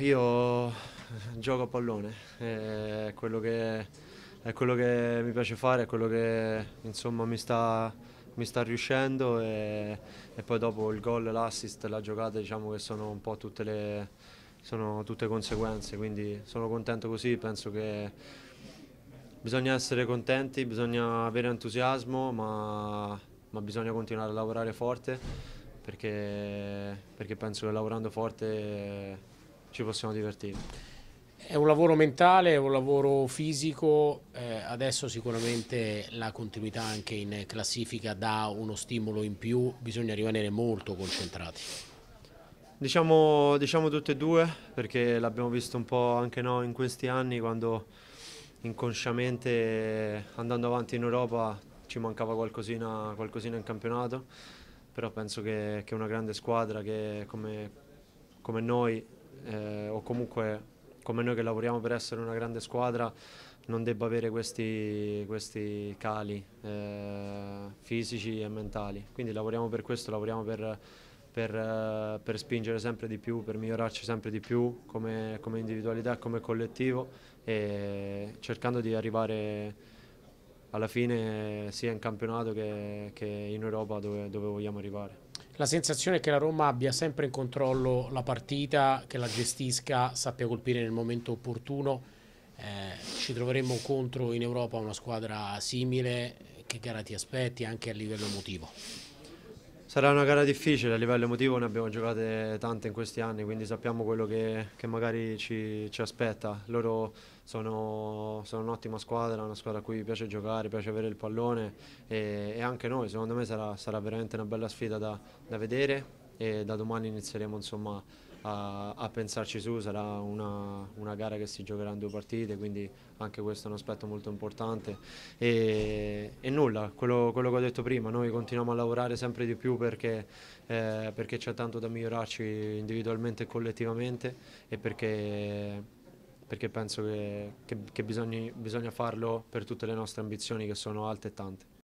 Io eh, gioco a pallone, eh, è quello che, è quello che mi piace fare, è quello che insomma, mi, sta, mi, sta, riuscendo e, e poi dopo il gol, l'assist, la giocata diciamo che sono un po' tutte, le, sono tutte conseguenze, quindi sono contento così, penso che bisogna essere contenti, bisogna avere entusiasmo ma, ma bisogna continuare a lavorare forte perché, perché penso che lavorando forte ci possiamo divertire. È un lavoro mentale, è un lavoro fisico, eh, adesso sicuramente la continuità anche in classifica dà uno stimolo in più, bisogna rimanere molto concentrati. Diciamo, diciamo tutte e due, perché l'abbiamo visto un po' anche noi in questi anni quando inconsciamente andando avanti in Europa ci mancava qualcosina, qualcosina in campionato, però penso che, che una grande squadra che come, come noi eh, o comunque come noi che lavoriamo per essere una grande squadra non debba avere questi, questi cali eh, fisici e mentali. Quindi lavoriamo per questo, lavoriamo per, per, eh, per, spingere sempre di più, per migliorarci sempre di più come, come individualità come collettivo e cercando di arrivare alla fine sia in campionato che, che in Europa dove, dove vogliamo arrivare. La sensazione è che la Roma abbia sempre in controllo la partita, che la gestisca, sappia colpire nel momento opportuno. Eh, ci troveremo contro in Europa una squadra simile. Che gara ti aspetti anche a livello emotivo? Sarà una gara difficile, a livello emotivo ne abbiamo giocate tante in questi anni, quindi sappiamo quello che, che magari ci, ci, aspetta. Loro sono, sono un'ottima squadra, una squadra a cui piace giocare, piace avere il pallone e, e anche noi, secondo me sarà, sarà, veramente una bella sfida da, da vedere e da domani inizieremo insomma a, a pensarci su, sarà una, una, gara che si giocherà in due partite, quindi anche questo è un aspetto molto importante. E, e nulla, quello, quello, che ho detto prima, noi continuiamo a lavorare sempre di più perché eh, c'è tanto da migliorarci individualmente e collettivamente e perché perché penso che, che, che bisogna, bisogna farlo per tutte le nostre ambizioni che sono alte e tante.